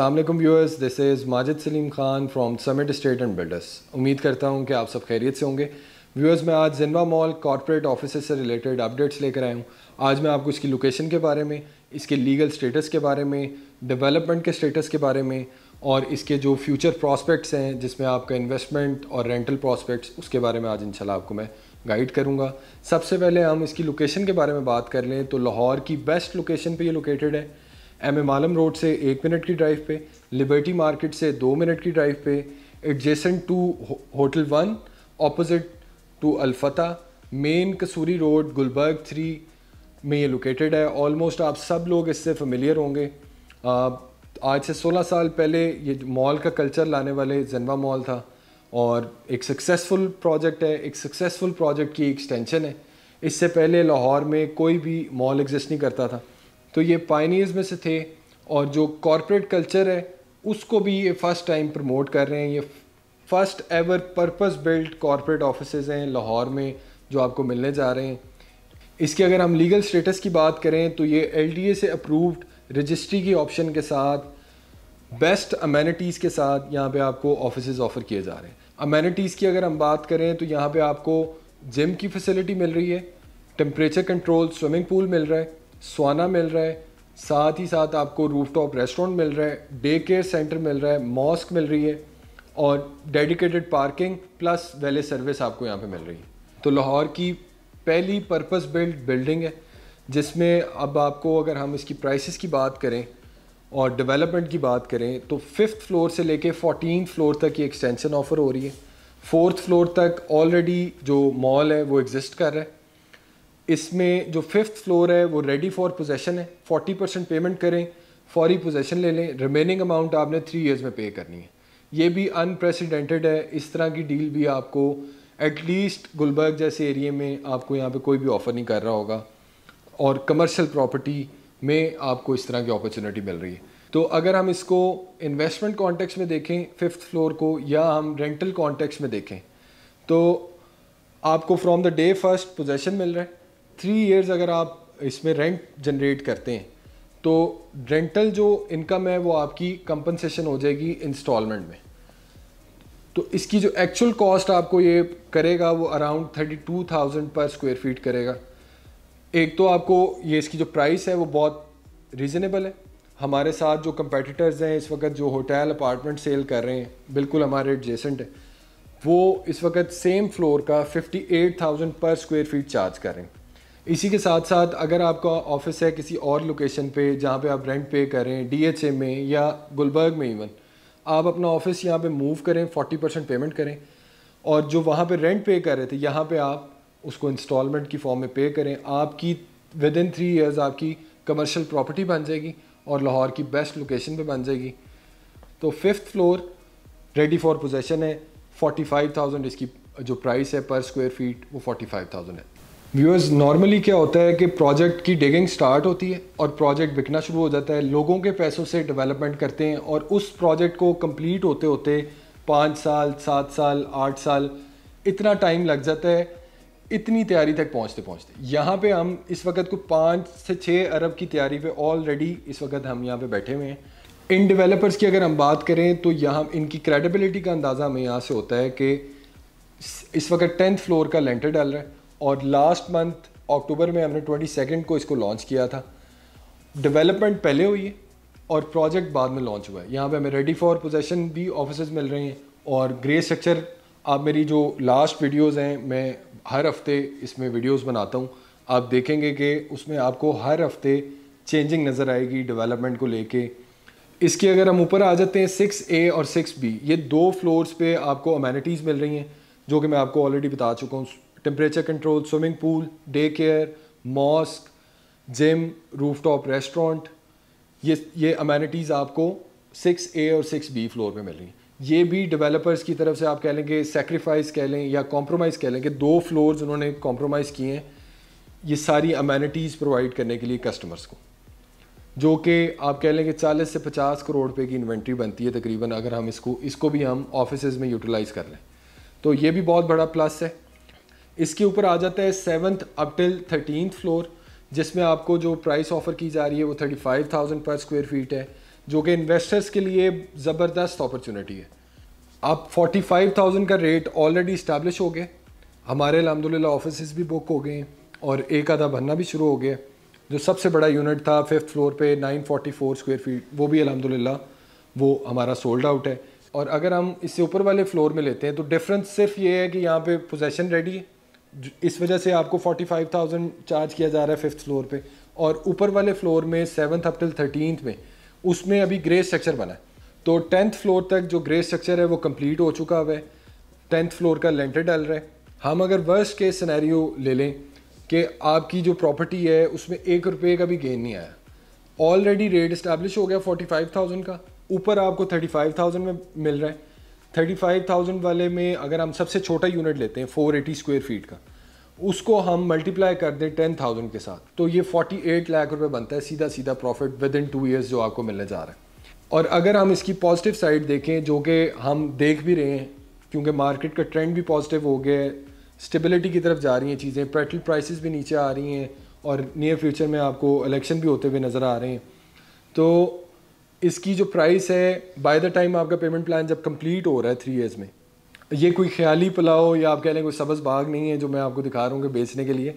Aslam viewers this is Majid Saleem Khan from Summit State and Builders उम्मीद करता हूँ कि आप सब खैरियत से होंगे व्यूअर्स मैं आज जिनवा मॉल कॉरपोरेट ऑफिस से रिलेटेड अपडेट्स लेकर आया हूँ आज मैं आपको इसकी लोकेशन के बारे में इसके लीगल स्टेटस के बारे में डेवलपमेंट के स्टेटस के बारे में और इसके जो फ्यूचर प्रॉस्पेक्ट्स हैं जिसमें आपका इन्वेस्टमेंट और रेंटल प्रॉस्पेक्ट्स उसके बारे में आज इनशाला आपको मैं गाइड करूँगा सबसे पहले हम इसकी लोकेशन के बारे में बात कर लें तो लाहौर की बेस्ट लोकेशन पर ये लोकेटेड है एम एम आलम रोड से एक मिनट की ड्राइव पे लिबर्टी मार्केट से दो मिनट की ड्राइव पे adjacent to hotel one opposite to अलफता main Kasuri road Gulberg three में ये लोकेटेड है ऑलमोस्ट आप सब लोग इससे फेमिलियर होंगे आज से 16 साल पहले ये मॉल का कल्चर लाने वाले जनवा मॉल था और एक सक्सेसफुल प्रोजेक्ट है एक सक्सेसफुल प्रोजेक्ट की एक्सटेंशन है इससे पहले लाहौर में कोई भी मॉल एग्जिस्ट नहीं करता था तो ये पाइनियर्स में से थे और जो कॉरपोरेट कल्चर है उसको भी ये फ़र्स्ट टाइम प्रमोट कर रहे हैं ये first ever purpose build corporate office हैं लाहौर में जो आपको मिलने जा रहे हैं इसके अगर हम लीगल स्टेटस की बात करें तो ये एल से अप्रूव्ड रजिस्ट्री की ऑप्शन के साथ बेस्ट अमेनिटीज़ के साथ यहाँ पे आपको ऑफिस ऑफ़र किए जा रहे हैं अमेनिटीज़ की अगर हम बात करें तो यहाँ पे आपको जिम की फैसिलिटी मिल रही है टेम्परेचर कंट्रोल स्विमिंग पूल मिल रहा है सोना मिल रहा है साथ ही साथ आपको रूफटॉप रेस्टोरेंट मिल रहा है डे केयर सेंटर मिल रहा है मॉस्क मिल रही है और dedicated parking plus valet service आपको यहाँ पे मिल रही है तो लाहौर की पहली पर्पस बिल्ड बिल्डिंग है जिसमें अब आपको अगर हम इसकी प्राइसेस की बात करें और डेवलपमेंट की बात करें तो फिफ्थ फ्लोर से लेके फोर्टीन फ्लोर तक ये एक्सटेंशन ऑफ़र हो रही है फोर्थ फ्लोर तक ऑलरेडी जो मॉल है वो एग्जिस्ट कर रहा है इसमें जो फिफ्थ फ्लोर है वो रेडी फॉर पोजेसन है फोर्टी परसेंट पेमेंट करें फौरी पोजेसन ले लें रिमेनिंग अमाउंट आपने थ्री ईयर्स में पे करनी है ये भी अनप्रेसिडेंटेड है इस तरह की डील भी आपको एटलीस्ट गुलबर्ग जैसे एरिए में आपको यहाँ पे कोई भी ऑफ़र नहीं कर रहा होगा और कमर्शियल प्रॉपर्टी में आपको इस तरह की अपॉर्चुनिटी मिल रही है तो अगर हम इसको इन्वेस्टमेंट कॉन्टेक्स्ट में देखें फिफ्थ फ्लोर को या हम रेंटल कॉन्टेक्स्ट में देखें तो आपको from the day first possession मिल रहा है थ्री इयर्स अगर आप इसमें रेंट जनरेट करते हैं तो रेंटल जो इनकम है वो आपकी कंपनसेशन हो जाएगी इंस्टॉलमेंट में तो इसकी जो एक्चुअल कॉस्ट आपको ये करेगा वो around thirty two thousand per square feet करेगा एक तो आपको ये इसकी जो प्राइस है वो बहुत रीज़नेबल है हमारे साथ जो कंपेटिटर्स हैं इस वक्त जो होटल अपार्टमेंट सेल कर रहे हैं बिल्कुल हमारे एडजेसेंट है वो इस वक्त सेम फ्लोर का fifty eight thousand per square feet charge कर रहे हैं इसी के साथ साथ अगर आपका ऑफिस है किसी और लोकेशन पे जहाँ पे आप रेंट पे करें डीएचए में या गुलबर्ग में इवन आप अपना ऑफिस यहाँ पे मूव करें 40 परसेंट पेमेंट करें और जो वहाँ पे रेंट पे कर रहे थे यहाँ पे आप उसको इंस्टॉलमेंट की फॉर्म में पे करें आपकी विद इन थ्री ईयर्स आपकी कमर्शियल प्रॉपर्टी बन जाएगी और लाहौर की बेस्ट लोकेशन पे बन जाएगी तो fifth floor ready for possession है फोर्टी इसकी जो प्राइस है पर स्क्वायर फीट वो फोर्टी है व्यूअर्स नॉर्मली क्या होता है कि प्रोजेक्ट की डिगिंग स्टार्ट होती है और प्रोजेक्ट बिकना शुरू हो जाता है लोगों के पैसों से डेवलपमेंट करते हैं और उस प्रोजेक्ट को कंप्लीट होते होते पाँच साल सात साल आठ साल इतना टाइम लग जाता है इतनी तैयारी तक पहुंचते पहुंचते यहाँ पे हम इस वक्त को पाँच से छः अरब की तैयारी पे ऑलरेडी इस वक्त हम यहाँ पे बैठे हुए हैं इन डेवलपर्स की अगर हम बात करें तो यहाँ इनकी क्रेडिबिलिटी का अंदाज़ा हमें यहाँ से होता है कि इस वक्त टेंथ फ्लोर का लेंटर डाल रहा है और लास्ट मंथ अक्टूबर में हमने ट्वेंटी सेकेंड को इसको लॉन्च किया था डेवलपमेंट पहले हुई है और प्रोजेक्ट बाद में लॉन्च हुआ है यहाँ पे हमें रेडी फॉर पोजेशन भी ऑफिस मिल रहे हैं और ग्रे स्ट्रक्चर आप मेरी जो लास्ट वीडियोज़ हैं मैं हर हफ्ते इसमें वीडियोज़ बनाता हूँ आप देखेंगे कि उसमें आपको हर हफ्ते चेंजिंग नज़र आएगी डेवलपमेंट को लेके इसके अगर हम ऊपर आ जाते हैं सिक्स ए और सिक्स बी ये दो फ्लोर्स पे आपको अमेनिटीज़ मिल रही हैं जो कि मैं आपको ऑलरेडी बता चुका हूँ temperature control swimming pool day care mosque gym rooftop restaurant ये ये अमेनिटीज़ आपको सिक्स ए और सिक्स बी फ्लोर में मिल रही हैं ये भी डेवलपर्स की तरफ से आप कह लेंगे सेक्रीफाइस कह लें या कॉम्प्रोमाइज़ कह लें कि दो फ्लोर्स उन्होंने कॉम्प्रोमाइज़ किए हैं ये सारी अमेनिटीज़ प्रोवाइड करने के लिए कस्टमर्स को जो कि आप कह लेंगे चालीस से पचास करोड़ रुपये की इन्वेंट्री बनती है तकरीबन अगर हम इसको इसको भी हम ऑफिस में यूटिलाइज़ कर लें तो ये भी बहुत बड़ा प्लस है इसके ऊपर आ जाता है seventh up till thirteen floor जिसमें आपको जो प्राइस ऑफर की जा रही है वो thirty five thousand per square feet है जो कि इन्वेस्टर्स के लिए ज़बरदस्त अपॉर्चुनिटी है आप फोर्टी फाइव थाउजेंड का रेट ऑलरेडी इस्टेब्लिश हो गए हमारे अलहमदिल्ला ऑफिस भी बुक हो गए हैं और एक आधा बनना भी शुरू हो गया जो सबसे बड़ा यूनिट था फिफ्थ फ्लोर पे 944 स्क्वायर फीट वो भी अलहमदिल्ला वो हमारा सोल्ड आउट है और अगर हम इससे ऊपर वाले फ्लोर में लेते हैं तो डिफरेंस सिर्फ ये है कि यहाँ पे पोजेसन रेडी है इस वजह से आपको 45,000 चार्ज किया जा रहा है फिफ्थ फ्लोर पे और ऊपर वाले फ्लोर में सेवन्थ अप टिल थर्टीनथ में उसमें अभी ग्रे स्ट्रक्चर बना है तो टेंथ फ्लोर तक जो ग्रे स्ट्रक्चर है वो कंप्लीट हो चुका हुआ है टेंथ फ्लोर का लेंटर डल रहा है हम अगर वर्स्ट के सिनेरियो ले लें कि आपकी जो प्रॉपर्टी है उसमें एक रुपये का भी गेन नहीं आया ऑलरेडी रेट इस्टेब्लिश हो गया फोर्टी का ऊपर आपको थर्टी में मिल रहा है थर्टी फाइव थाउजेंड वाले में अगर हम सबसे छोटा यूनिट लेते हैं फोर एटी स्क्वेयर फीट का उसको हम मल्टीप्लाई कर दें टेन थाउजेंड के साथ तो ये 48 एट लाख रुपए बनता है सीधा सीधा profit within two years जो आपको मिलने जा रहा है और अगर हम इसकी पॉजिटिव साइड देखें जो कि हम देख भी रहे हैं क्योंकि मार्केट का ट्रेंड भी पॉजिटिव हो गया है स्टेबिलिटी की तरफ जा रही हैं चीज़ें पेट्रोल प्राइसेस भी नीचे आ रही हैं और नियर फ्यूचर में आपको इलेक्शन भी होते हुए नज़र आ रहे हैं तो इसकी जो प्राइस है बाय द टाइम आपका पेमेंट प्लान जब कंप्लीट हो रहा है थ्री ईयर्स में ये कोई ख्याली पुलाव या आप कह लें कोई सबज बाग नहीं है जो मैं आपको दिखा रहा हूँ कि बेचने के लिए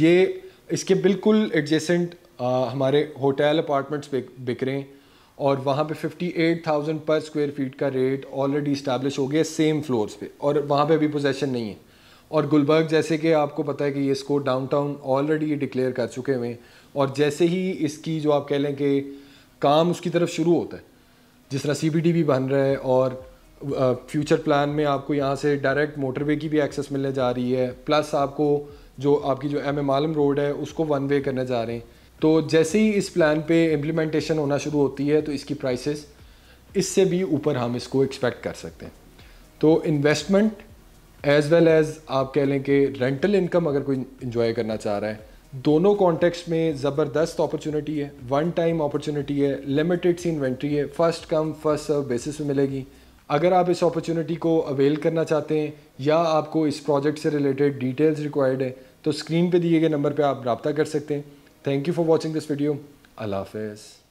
ये इसके बिल्कुल एडजेसेंट हमारे होटल अपार्टमेंट्स बिक रहे हैं और वहाँ पे 58,000 पर स्क्वायर फीट का रेट ऑलरेडी इस्टेब्लिश हो गया सेम फ्लोर्स पे और वहाँ पे अभी पोजेसन नहीं है और गुलबर्ग जैसे कि आपको पता है कि ये इसको डाउनटाउन ऑलरेडी डिक्लेयर कर चुके हुए हैं और जैसे ही इसकी जो आप कह लें कि काम उसकी तरफ शुरू होता है जिस तरह सी भी बन रहा है और फ्यूचर प्लान में आपको यहाँ से डायरेक्ट मोटरवे की भी एक्सेस मिलने जा रही है प्लस आपको जो आपकी जो एम एम आलम रोड है उसको वन वे करने जा रहे हैं तो जैसे ही इस प्लान पे इम्प्लीमेंटेशन होना शुरू होती है तो इसकी प्राइसेस इससे भी ऊपर हम इसको एक्सपेक्ट कर सकते हैं तो इन्वेस्टमेंट एज़ वेल एज़ आप कह लें कि रेंटल इनकम अगर कोई इन्जॉय करना चाह रहा है दोनों कॉन्टेक्स्ट में ज़बरदस्त अपॉर्चुनिटी है वन टाइम अपॉर्चुनिटी है लिमिटेड सी इन्वेंट्री है first come first serve basis में मिलेगी अगर आप इस अपॉर्चुनिटी को अवेल करना चाहते हैं या आपको इस प्रोजेक्ट से रिलेटेड डिटेल्स रिक्वायर्ड है तो स्क्रीन पे दिए गए नंबर पे आप रबता कर सकते हैं thank you for watching this video Allah half